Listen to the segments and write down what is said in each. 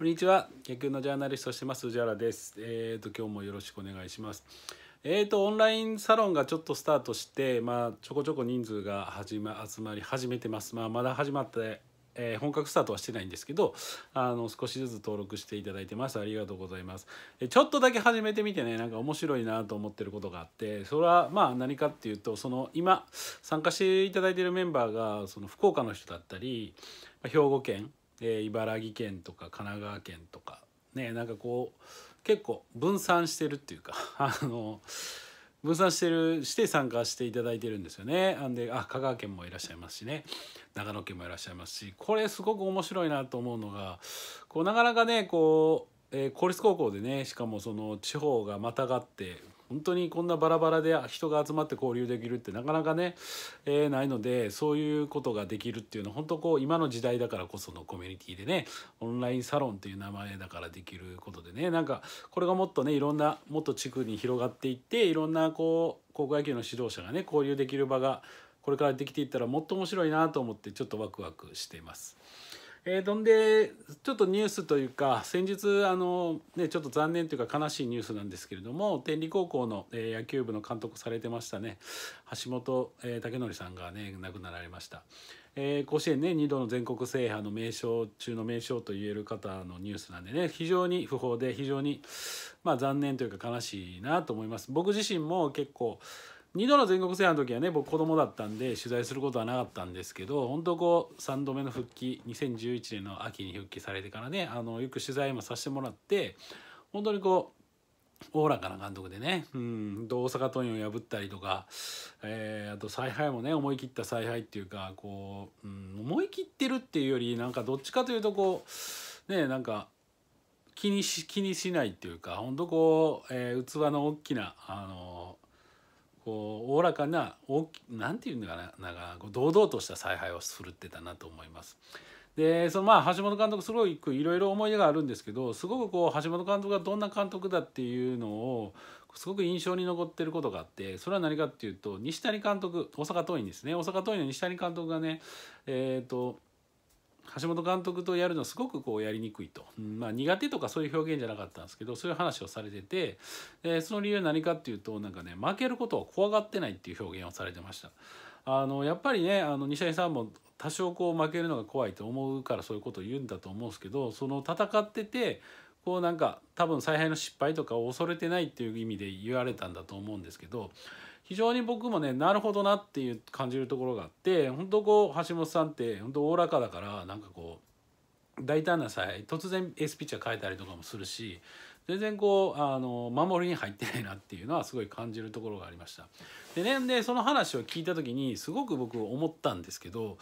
こんにちは野球のジャーナリストしてます藤原ですえっ、ー、と今日もよろしくお願いしますえーと、オンラインサロンがちょっとスタートして、まあ、ちょこちょこ人数が始ま集まり始めてます、まあ、まだ始まってえー、本格スタートはしてないんですけどあの少しずつ登録していただいてますありがとうございますちょっとだけ始めてみてねなんか面白いなと思ってることがあってそれはまあ何かっていうとその今参加していただいてるメンバーがその福岡の人だったり兵庫県えー、茨城県とか神奈川県とかねなんかこう結構分散してるっていうか あの分散してるして参加していただいてるんですよね。あんであ香川県もいらっしゃいますしね長野県もいらっしゃいますしこれすごく面白いなと思うのがこうなかなかねこう、えー、公立高校でねしかもその地方がまたがって本当にこんなバラバラで人が集まって交流できるってなかなかね、えー、ないのでそういうことができるっていうのは本当こう今の時代だからこそのコミュニティでねオンラインサロンっていう名前だからできることでねなんかこれがもっとねいろんなもっと地区に広がっていっていろんなこう高校野球の指導者がね交流できる場がこれからできていったらもっと面白いなと思ってちょっとワクワクしています。えー、どんでちょっとニュースというか先日あの、ね、ちょっと残念というか悲しいニュースなんですけれども天理高校の、えー、野球部の監督されてましたね橋本、えー、武則さんがね亡くなられました、えー、甲子園ね2度の全国制覇の名将中の名将といえる方のニュースなんでね非常に不法で非常に、まあ、残念というか悲しいなと思います僕自身も結構2度の全国制覇の時はね僕子供だったんで取材することはなかったんですけど本当こう3度目の復帰2011年の秋に復帰されてからねあのよく取材もさせてもらって本当にこうおおらかな監督でね、うん、大阪桐蔭を破ったりとか、えー、あと采配もね思い切った采配っていうかこう、うん、思い切ってるっていうよりなんかどっちかというとこうねなんか気にし気にしないっていうか本当こう、えー、器の大きなあのこうおおらかななんていうのかななんか堂々とした采配をするってたなと思います。でそのまあ橋本監督すごいいろいろ思い出があるんですけどすごくこう橋本監督がどんな監督だっていうのをすごく印象に残ってることがあってそれは何かっていうと西谷監督大阪桐蔭ですね大阪桐蔭の西谷監督がねえっ、ー、と橋本監督とやるのすごくこうやりにくいと、まあ、苦手とかそういう表現じゃなかったんですけどそういう話をされててでその理由何かっていうとなんかね負けることを怖がってないっていう表現をされてました。あのやっぱりねあの西谷さんも多少こう負けるのが怖いと思うからそういうことを言うんだと思うんですけどその戦っててこうなんか多分采配の失敗とかを恐れてないっていう意味で言われたんだと思うんですけど非常に僕もねなるほどなっていう感じるところがあって本当こう橋本さんって本当おおらかだからなんかこう大胆な際突然エースピッチャー変えたりとかもするし全然こうあの守りに入ってないなっていうのはすごい感じるところがありましたでねでその話を聞いた時にすごく僕思ったんですけど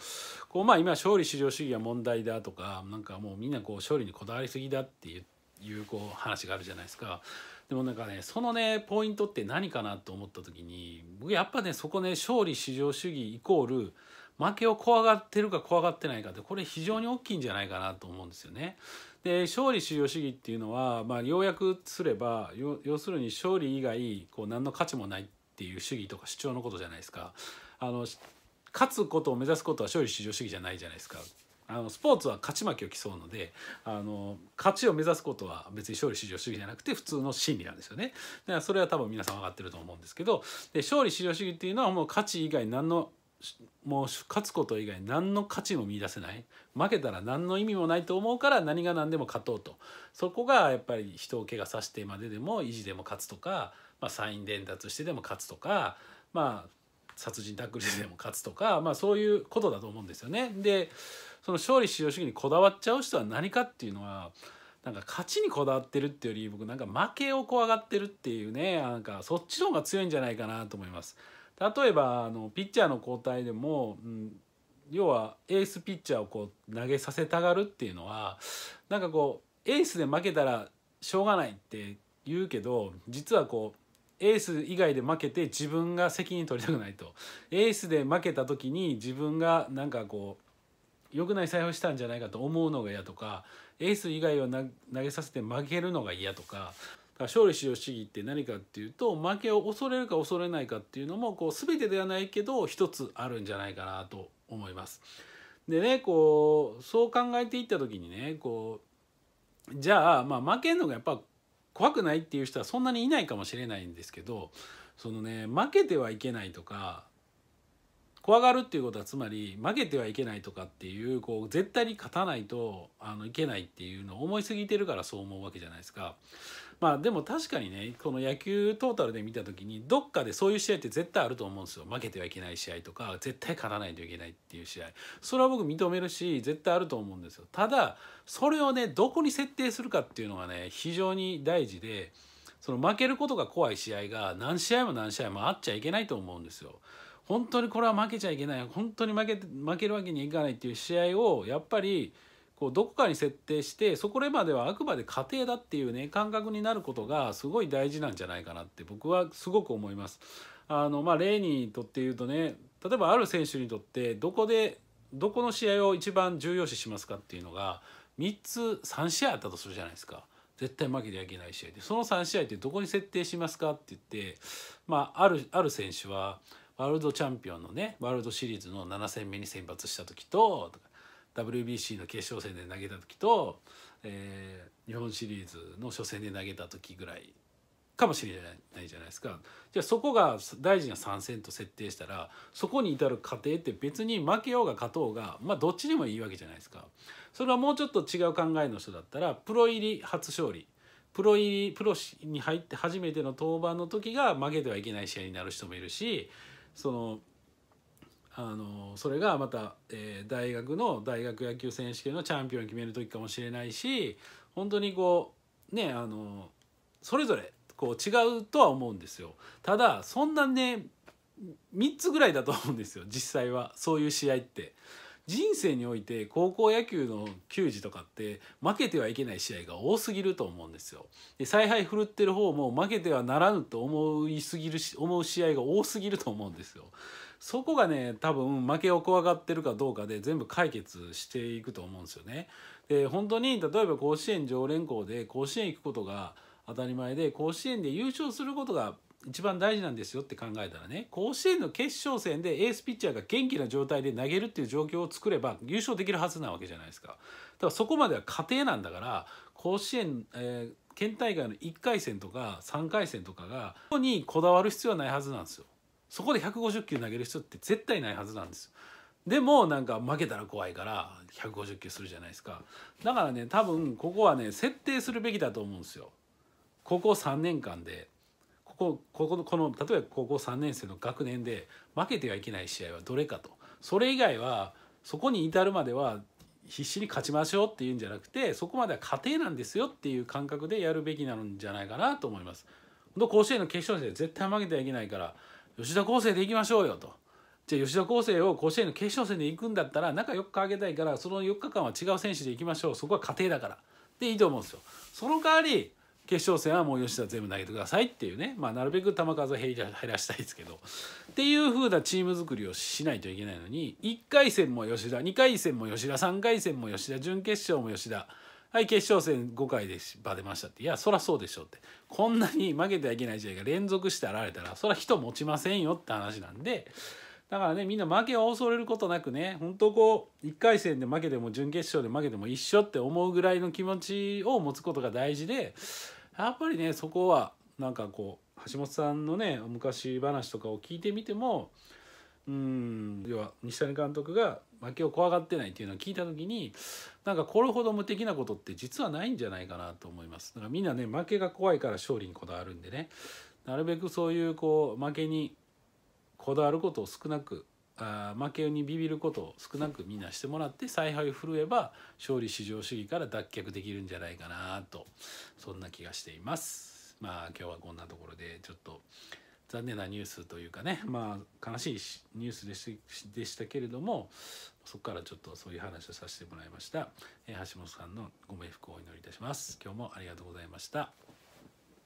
こうまあ今勝利至上主義は問題だとかなんかもうみんなこう勝利にこだわりすぎだって言っていうこう話があるじゃないですかでもなんかねそのねポイントって何かなと思った時に僕やっぱねそこね勝利至上主義イコール負けを怖がってるか怖がってないかってこれ非常に大きいんじゃないかなと思うんですよね。で勝利至上主義っていうのは、まあ、要約すれば要するに勝利以外こう何の価値もないっていう主義とか主張のことじゃないですか。あの勝つことを目指すことは勝利至上主義じゃないじゃないですか。あのスポーツは勝ち負けを競うのであの勝ちを目指すことは別に勝利至上主義じゃなくて普通の心理なんですよねだからそれは多分皆さん分かってると思うんですけどで勝利至上主義っていうのはもう勝ち以外何のもう勝つこと以外何の価値も見出せない負けたら何の意味もないと思うから何が何でも勝とうとそこがやっぱり人を怪我させてまででも意地でも勝つとか、まあ、サイン伝達してでも勝つとかまあ殺人タックルでも勝つとか、まあ、そういうことだと思うんですよね。でその勝利至上主義にこだわっちゃう人は何かっていうのはなんか勝ちにこだわってるっていうより僕なんか負けを怖がってるっていうねなんかそっちの方が強いんじゃないかなと思います。例えばあのピッチャーの交代でも、うん要はエースピッチャーをこう投げさせたがるっていうのはなんかこうエースで負けたらしょうがないって言うけど実はこうエース以外で負けて自分が責任取りたくないとエースで負けた時に自分がなんかこう良くない采配したんじゃないかと思うのが嫌とかエース以外を投げさせて負けるのが嫌とか勝利よう主義って何かっていうと負けを恐れるか恐れないかっていうのもこう全てではないけど一つあるんじゃないかなと思います。でねこうそう考えていった時にねこうじゃあまあ負けるのがやっぱ怖くないっていう人はそんなにいないかもしれないんですけどそのね負けてはいけないとか怖がるっていうことはつまり負けてはいけないとかっていうこう絶対に勝たないとあのいけないっていうのを思いすぎてるからそう思うわけじゃないですか。まあでも確かにねこの野球トータルで見た時にどっかでそういう試合って絶対あると思うんですよ負けてはいけない試合とか絶対勝たないといけないっていう試合それは僕認めるし絶対あると思うんですよただそれをねどこに設定するかっていうのがね非常に大事でその負けることが怖い試合が何試合も何試合もあっちゃいけないと思うんですよ。本当にこれは負けちゃいけない本当に負け負けるわけにいかないっていう試合をやっぱりこうどこかに設定してそこまではあくまで家庭だっていうね感覚になることがすごい大事なんじゃないかなって僕はすごく思います。あのまあ、例にとって言うとね例えばある選手にとってどこでどこの試合を一番重要視しますかっていうのが3つ3試合あったとするじゃないですか。絶対負けてはいけない試合でその3試合ってどこに設定しますかって言って、まあ、あるある選手はワールドチャンピオンのねワールドシリーズの7戦目に選抜した時ととか WBC の決勝戦で投げた時と、えー、日本シリーズの初戦で投げた時ぐらいかもしれないじゃないですかじゃあそこが大臣が参戦と設定したらそこに至る過程って別に負けようが勝とうがまあどっちでもいいわけじゃないですかそれはもうちょっと違う考えの人だったらプロ入り初勝利プロ入りプロに入って初めての登板の時が負けてはいけない試合になる人もいるしそのあのそれがまた、えー、大学の大学野球選手権のチャンピオンを決める時かもしれないし本当にこうねあのそれぞれこう違うとは思うんですよ。ただそんなね3つぐらいだと思うんですよ実際はそういう試合って。人生において高校野球の球児とかって負けてはいけない試合が多すぎると思うんですよ。で采配振るってる方も負けてはならぬと思いすぎるし思う試合が多すぎると思うんですよ。そこがね多分負けを怖がってるかどうかで全部解決していくと思うんですよね。で本当に例えば甲子園常連校で甲子園行くことが当たり前で甲子園で優勝することが一番大事なんですよって考えたらね甲子園の決勝戦でエースピッチャーが元気な状態で投げるっていう状況を作れば優勝できるはずなわけじゃないですかだからそこまでは過程なんだから甲子園、えー、県大会の1回戦とか3回戦とかがそこにこだわる必要はないはずなんですよそこで150球投げる人って絶対ないはずなんですでもなんか負けたら怖いから150球するじゃないですかだからね多分ここはね設定するべきだと思うんですよここ3年間でここここのこの例えば高校3年生の学年で負けてはいけない試合はどれかとそれ以外はそこに至るまでは必死に勝ちましょうっていうんじゃなくてそこまでは過程なんですよっていう感覚でやるべきなんじゃないかなと思います。甲子園の決勝戦絶対負けてはいけないから吉田恒成でいきましょうよと。じゃあ吉田恒成を甲子園の決勝戦で行くんだったら中4日あげたいからその4日間は違う選手で行きましょうそこは家庭だからでいいと思うんですよその代わり決勝戦はもう吉田全部投げてくださいっていうね、まあ、なるべく球数を減らしたいですけどっていう風なチーム作りをしないといけないのに1回戦も吉田2回戦も吉田3回戦も吉田準決勝も吉田はい決勝戦5回でバテましたっていやそらそうでしょってこんなに負けてはいけない試合が連続して現れたらそら人持ちませんよって話なんでだからねみんな負けを恐れることなくね本当こう1回戦で負けても準決勝で負けても一緒って思うぐらいの気持ちを持つことが大事でやっぱりねそこはなんかこう橋本さんのね昔話とかを聞いてみてもうん要は西谷監督が負けを怖がってないっていうのを聞いた時になんかこれほど無敵なことって実はないんじゃないかなと思いますだからみんなね負けが怖いから勝利にこだわるんでねなるべくそういうこう負けにこだわることを少なくあ負けにビビることを少なくみんなしてもらって采配を振るえば勝利至上主義から脱却できるんじゃないかなとそんな気がしています。まあ今日はこんなところでちょっと残念なニュースというかねまあ悲しいニュースでしでしたけれどもそこからちょっとそういう話をさせてもらいました、えー、橋本さんのご冥福をお祈りいたします今日もありがとうございました